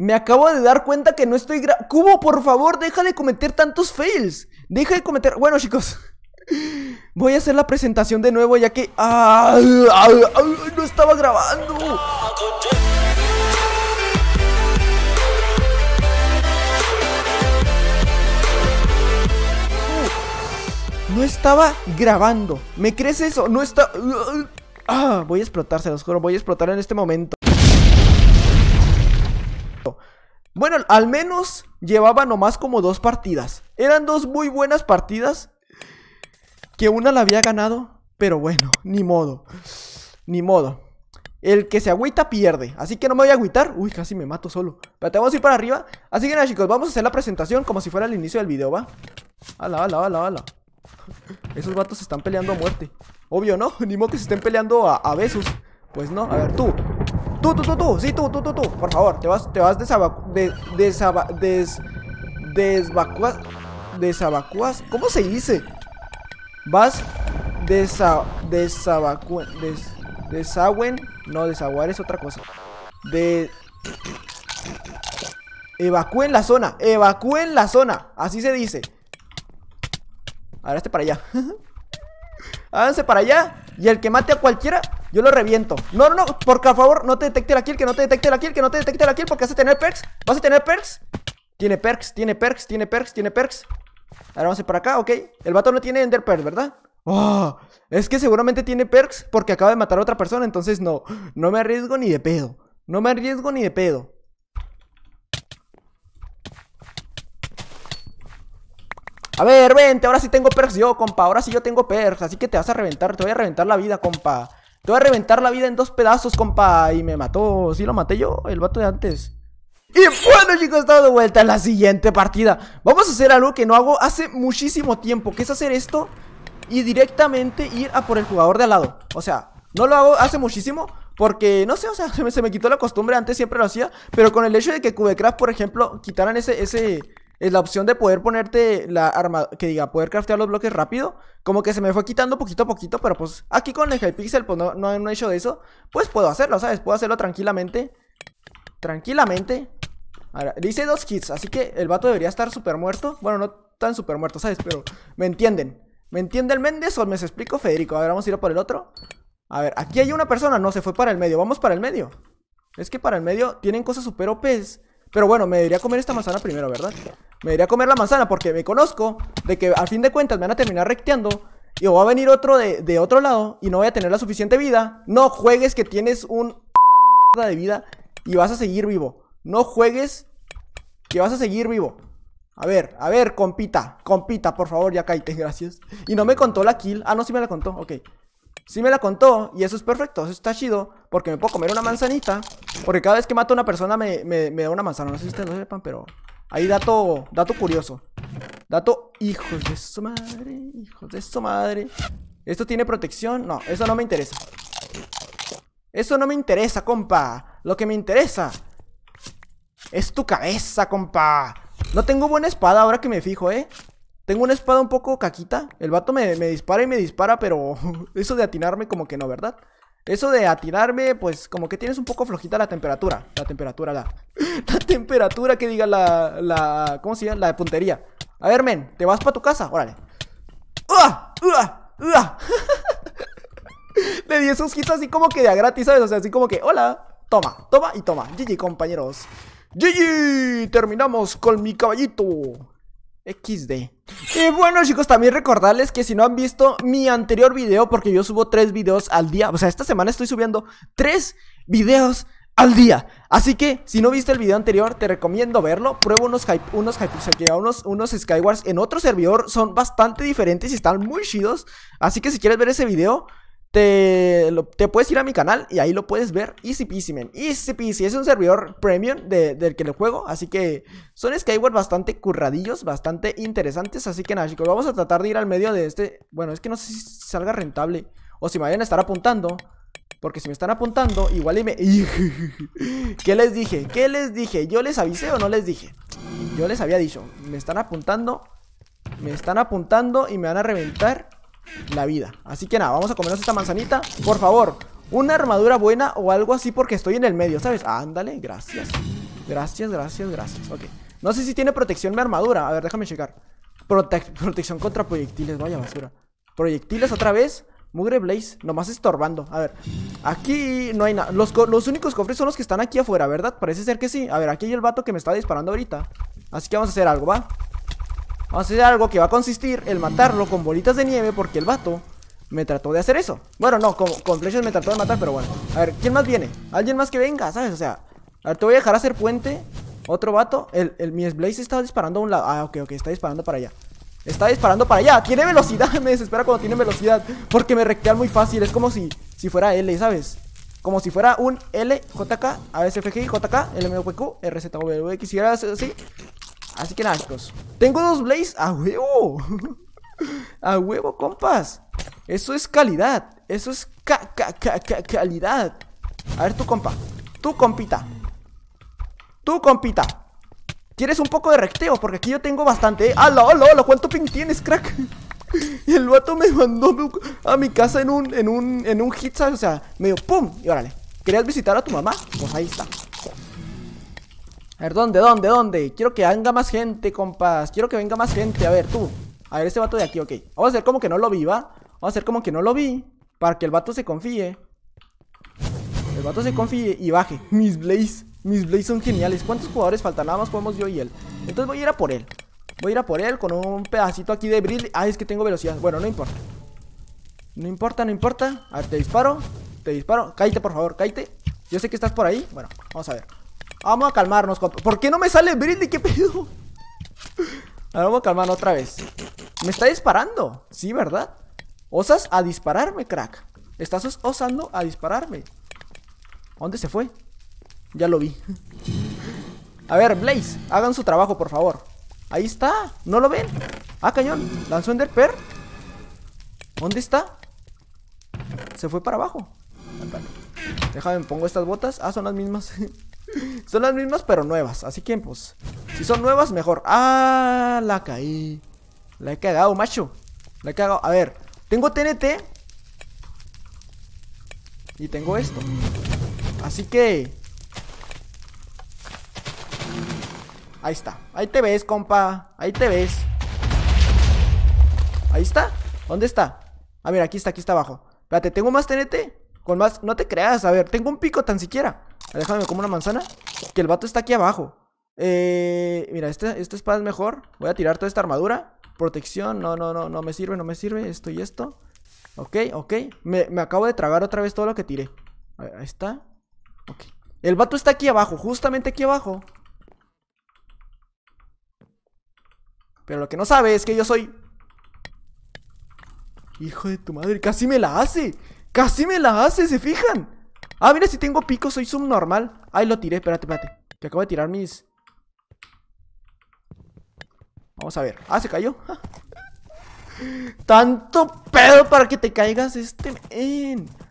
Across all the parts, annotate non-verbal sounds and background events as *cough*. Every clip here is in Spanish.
Me acabo de dar cuenta que no estoy gra... Cubo, por favor, deja de cometer tantos fails. Deja de cometer... Bueno, chicos. *laughs* Voy a hacer la presentación de nuevo ya que... no estaba grabando. Uh, no estaba grabando. ¿Me crees eso? No está... Ah, voy a explotar, se los juro. Voy a explotar en este momento. Bueno, al menos llevaba nomás como dos partidas. Eran dos muy buenas partidas. Que una la había ganado. Pero bueno, ni modo. Ni modo. El que se agüita pierde. Así que no me voy a agüitar. Uy, casi me mato solo. Pero te vamos a ir para arriba. Así que nada, chicos, vamos a hacer la presentación como si fuera el inicio del video, ¿va? Ala, ala, ala, ala. Esos vatos se están peleando a muerte. Obvio, ¿no? *laughs* Ni modo que se estén peleando a besos. Pues no. A ver, tú. Tú, tú, tú, tú, sí, tú, tú, tú, tú. Por favor, te vas, te vas desabacu... De, desaba, des, desvacuas... Desabacuas... ¿Cómo se dice? Vas... Desa, desabacu Des, desagüen... No, desaguar es otra cosa. De... Evacúen la zona, evacúen la zona Así se dice Ahora este para allá *laughs* Háganse para allá Y el que mate a cualquiera yo lo reviento. No, no, no. Por favor, no te detecte la kill, que no te detecte la kill, que no te detecte la kill, porque vas a tener perks. ¿Vas a tener perks? Tiene perks, tiene perks, tiene perks, tiene perks. Ahora vamos a ir para acá, ok. El vato no tiene Ender Perks, ¿verdad? Ah, es que seguramente tiene perks porque acaba de matar a otra persona, entonces no. No me arriesgo ni de pedo. No me arriesgo ni de pedo. A ver, vente, ahora sí tengo perks yo, compa. Ahora sí yo tengo perks. Así que te vas a reventar, te voy a reventar la vida, compa. Te voy a reventar la vida en dos pedazos, compa. Y me mató. Sí, lo maté yo, el vato de antes. Y bueno chicos, estamos de vuelta en la siguiente partida Vamos a hacer algo que no hago hace muchísimo tiempo Que es hacer esto y directamente ir a por el jugador de al lado O sea, no lo hago hace muchísimo porque, no sé, o sea, *laughs* se me, quitó la costumbre, antes siempre lo hacía Pero con el hecho de que Cubecraft, por ejemplo, quitaran ese, ese, es la opción de poder ponerte la arma, que diga, poder craftear los bloques rápido, como que se me fue quitando poquito a poquito, pero pues aquí con el Hypixel, pues no, no, he hecho de eso, pues puedo hacerlo, ¿sabes? Puedo hacerlo tranquilamente, tranquilamente. Ahora, le hice dos kits así que el vato debería estar súper muerto, bueno, no tan súper muerto, ¿sabes? Pero me entienden. ¿Me entiende el Méndez o me explico, Federico? A ver, vamos a ir a por el otro. A ver, aquí hay una persona. No, se fue para el medio. Vamos para el medio. Es que para el medio tienen cosas super OPs. Pero bueno, me debería comer esta manzana primero, ¿verdad? Me debería comer la manzana porque me conozco de que al fin de cuentas me van a terminar recteando y o va a venir otro de, de, otro lado y no voy a tener la suficiente vida. No juegues que tienes un de vida y vas a seguir vivo. No juegues que vas a seguir vivo. A ver, a ver, compita, compita, por favor, ya cállate, *laughs* gracias. Y no me contó la kill. Ah, no, sí me la contó, ok. Sí me la contó y eso es perfecto, eso está chido Porque me puedo comer una manzanita Porque cada vez que mato a una persona me, me, me da una manzana No sé si ustedes lo sepan, pero... Ahí dato, dato curioso Dato, hijos de su madre Hijos de su madre ¿Esto tiene protección? No, eso no me interesa Eso no me interesa, compa Lo que me interesa Es tu cabeza, compa No tengo buena espada ahora que me fijo, eh tengo una espada un poco caquita. El vato me, dispara y me dispara, pero *laughs* eso de atinarme como que no, ¿verdad? Eso de atinarme, pues como que tienes un poco flojita la temperatura. La temperatura, la... *laughs* La temperatura que diga la... la ¿Cómo se llama? La de puntería. A ver, men, ¿te vas para tu casa? Órale. ¡Uah! ¡Uah! ¡Uah! *laughs* Le di esos hits así como que de a gratis, ¿sabes? O sea, así como que, hola, toma, toma y toma. GG, compañeros. GG, terminamos con mi caballito. XD y bueno chicos, también recordarles que si no han visto mi anterior video, porque yo subo tres videos al día, o sea, esta semana estoy subiendo tres videos al día. Así que, si no viste el video anterior, te recomiendo verlo. Prueba unos hype, unos hype, unos, unos Skywars en otro servidor. Son bastante diferentes y están muy chidos. Así que si quieres ver ese video, te, puedes ir a mi canal y ahí lo puedes ver. Easy peasy, Easy peasy. Es un servidor premium del que le juego. Así que son Skyward bastante curradillos, bastante interesantes. Así que nada, chicos, vamos a tratar de ir al medio de este. Bueno, es que no sé si salga rentable o si me vayan a estar apuntando. Porque si me están apuntando, igual y me... *laughs* ¿Qué les dije? ¿Qué les dije? ¿Yo les avisé o no les dije? Yo les había dicho. Me están apuntando. Me están apuntando y me van a reventar la vida Así que nada, vamos a comernos esta manzanita Por favor, una armadura buena o algo así porque estoy en el medio, ¿sabes? Ándale, gracias Gracias, gracias, gracias, ok No sé si tiene protección mi armadura, a ver, déjame checar Protección contra proyectiles, vaya basura Proyectiles otra vez Mugre Blaze, nomás estorbando A ver, aquí no hay nada los, los, únicos cofres son los que están aquí afuera, ¿verdad? Parece ser que sí, a ver, aquí hay el vato que me está disparando ahorita Así que vamos a hacer algo, ¿va? Vamos a hacer algo que va a consistir en matarlo con bolitas de nieve porque el vato me trató de hacer eso. Bueno, no, con, flechas me trató de matar, pero bueno. A ver, ¿quién más viene? Alguien más que venga, ¿sabes? O sea, a ver, te voy a dejar hacer puente. Otro vato. El, el, mi Blaze está disparando a un lado. Ah, ok, ok, está disparando para allá. Está disparando para allá. Tiene velocidad. *laughs* Me desespera cuando tiene velocidad. Porque me rectean muy fácil. Es como si, si fuera L, ¿sabes? Como si fuera un L, JK, ASFG, JK, LMWQ, RZWX. Si hacer así, Así que nada, chicos. Tengo dos Blaze a huevo. *laughs* a huevo, compas. Eso es calidad. Eso es calidad. A ver, tu compa. Tu compita. Tu compita. ¿Quieres un poco de recteo? Porque aquí yo tengo bastante. ¡Hala, hala, lo lo cuánto ping tienes, crack? Y *laughs* el vato me mandó a mi casa en un, en un, en un hit, O sea, medio ¡pum! Y órale. ¿Querías visitar a tu mamá? Pues ahí está. A ver, ¿dónde, dónde, dónde? Quiero que venga más gente, compas Quiero que venga más gente, a ver, tú A ver, este vato de aquí, ok Vamos a hacer como que no lo vi, ¿va? Vamos a hacer como que no lo vi Para que el vato se confíe El vato se confíe y baje Mis Blaze, mis Blaze son geniales ¿Cuántos jugadores faltan? Nada más podemos yo y él Entonces voy a ir a por él Voy a ir a por él con un pedacito aquí de bril Ah, es que tengo velocidad Bueno, no importa No importa, no importa A ver, te disparo Te disparo Cállate, por favor, cállate Yo sé que estás por ahí Bueno, vamos a ver Vamos a calmarnos, ¿Por qué no me sale Britney? ¿Qué pedo? Ahora vamos a calmarnos otra vez. Me está disparando. Sí, ¿verdad? Osas a dispararme, crack. Estás osando a dispararme. dónde se fue? Ya lo vi. A ver, Blaze, hagan su trabajo, por favor. Ahí está. ¿No lo ven? Ah, cañón. Lanzó Enderper? ¿Dónde está? Se fue para abajo. Déjame, pongo estas botas. Ah, son las mismas. *laughs* Son las mismas pero nuevas, así que pues Si son nuevas mejor Ah, la caí La he cagado, macho La he cagado, a ver, tengo TNT Y tengo esto Así que Ahí está, ahí te ves, compa Ahí te ves Ahí está, ¿dónde está? Ah, mira, aquí está, aquí está abajo Espérate, ¿tengo más TNT? Con más, no te creas, a ver, tengo un pico tan siquiera Déjame como una manzana. Que el vato está aquí abajo. Eh, mira, esta este espada este es mejor. Voy a tirar toda esta armadura. Protección. No, no, no, no me sirve, no me sirve. Esto y esto. Ok, ok. Me, acabo de tragar otra vez todo lo que tiré. ahí está. Ok. El vato está aquí abajo, justamente aquí abajo. Pero lo que no sabe es que yo soy... Hijo de tu madre, casi me la hace. Casi me la hace, ¿se fijan? Ah, mira, si tengo pico, soy subnormal. Ahí lo tiré, espérate, espérate. Te acabo de tirar mis... Vamos a ver. Ah, se cayó. Ah. tanto pedo para que te caigas este...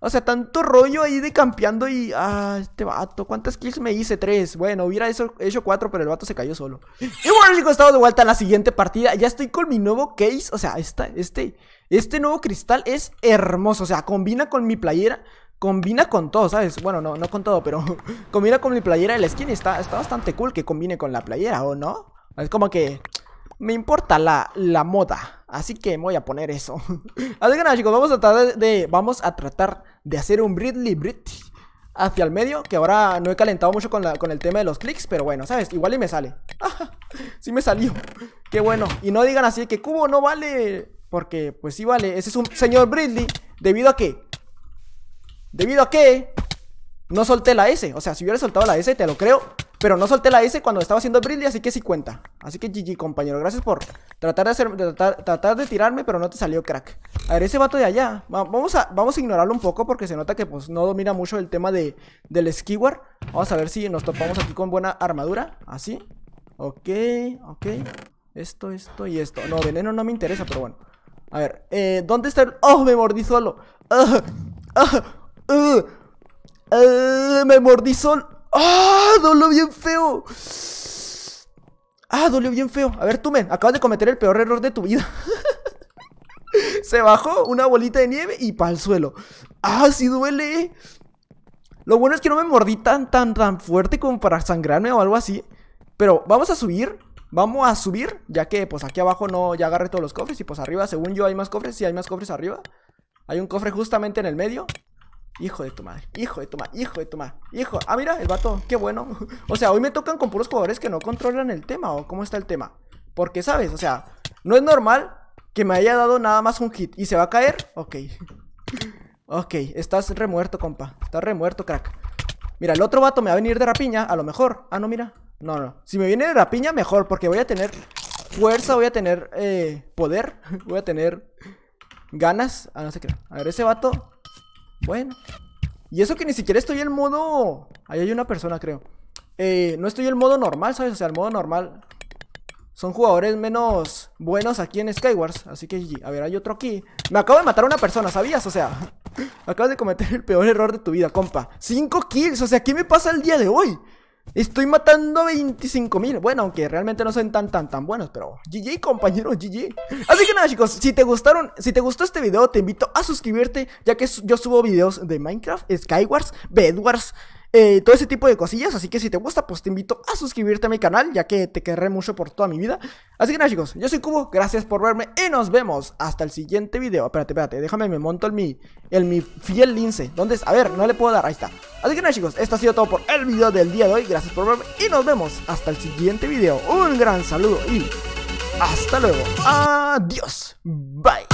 O sea, tanto rollo ahí de campeando y... Ah, este vato. ¿Cuántas kills me hice? Tres. Bueno, hubiera hecho, cuatro, pero el vato se cayó solo. Y bueno, chicos, estamos de vuelta a la siguiente partida. Ya estoy con mi nuevo case. O sea, esta, este... Este nuevo cristal es hermoso, o sea, combina con mi playera combina con todo, ¿sabes? Bueno, no, no con todo, pero *laughs* combina con mi playera de la skin. Está, está bastante cool que combine con la playera, ¿o no? Es como que me importa la, la moda. Así que voy a poner eso. *laughs* así que nada, chicos, vamos a tratar de, vamos a tratar de hacer un Bridley Brit hacia el medio. Que ahora no he calentado mucho con, con el tema de los clics, pero bueno, ¿sabes? Igual y me sale. *laughs* sí me salió. Qué bueno. Y no digan así que cubo no vale. Porque, pues sí vale. Ese es un señor Bridley. Debido a que Debido a que no solté la S. O sea, si hubiera soltado la S, te lo creo. Pero no solté la S cuando estaba haciendo el Brilli, así que sí cuenta. Así que GG, compañero. Gracias por tratar de hacer, tratar, de tirarme, pero no te salió crack. A ver, ese vato de allá. vamos, a, vamos a ignorarlo un poco porque se nota que pues no domina mucho el tema de, del skiwar. Vamos a ver si nos topamos aquí con buena armadura. Así. Ok, ok. Esto, esto y esto. No, veneno no me interesa, pero bueno. A ver, eh, ¿dónde está el...? ¡Oh, me mordí solo! Eh, eh, me mordí ¡Ah! dolió bien feo. Ah, dolió bien feo. A ver, tú, me, acabas de cometer el peor error de tu vida. *laughs* Se bajó una bolita de nieve y para el suelo. Ah, sí duele. Lo bueno es que no me mordí tan, tan, tan fuerte como para sangrarme o algo así. Pero vamos a subir. Vamos a subir, ya que pues aquí abajo no, ya agarré todos los cofres y pues arriba, según yo, hay más cofres. Sí, hay más cofres arriba. Hay un cofre justamente en el medio. Hijo de tu madre, hijo de tu madre, hijo de tu madre, hijo. Ah, mira, el vato, qué bueno. *laughs* o sea, hoy me tocan con puros jugadores que no controlan el tema o cómo está el tema. Porque, ¿sabes? O sea, no es normal que me haya dado nada más un hit. ¿Y se va a caer? Ok. *laughs* ok, estás remuerto, compa. Estás remuerto, crack. Mira, el otro vato me va a venir de rapiña, a lo mejor. Ah, no, mira. No, no. Si me viene de rapiña, mejor, porque voy a tener fuerza, voy a tener eh, poder, *laughs* voy a tener ganas. Ah, no sé qué. A ver, ese vato bueno. Y eso que ni siquiera estoy en modo... Ahí hay una persona, creo. Eh, no estoy en modo normal, ¿sabes? O sea, el modo normal... Son jugadores menos buenos aquí en Skywars. Así que, a ver, hay otro aquí. Me acabo de matar a una persona, ¿sabías? O sea, *laughs* acabas de cometer el peor error de tu vida, compa. Cinco kills, o sea, ¿qué me pasa el día de hoy? Estoy matando 25.000 Bueno, aunque realmente no son tan tan tan buenos Pero GG compañero, GG Así que nada chicos, si te gustaron, si te gustó este video Te invito a suscribirte, ya que yo subo videos De Minecraft, Skywars, Bedwars eh, todo ese tipo de cosillas. Así que si te gusta, pues te invito a suscribirte a mi canal, ya que te querré mucho por toda mi vida. Así que nada, chicos, yo soy Cubo, gracias por verme y nos vemos hasta el siguiente video. Espérate, espérate, déjame, me monto el mi, el mi fiel lince. ¿Dónde es? A ver, no le puedo dar, ahí está. Así que nada, chicos, esto ha sido todo por el video del día de hoy. Gracias por verme y nos vemos hasta el siguiente video. Un gran saludo y hasta luego. Adiós. Bye.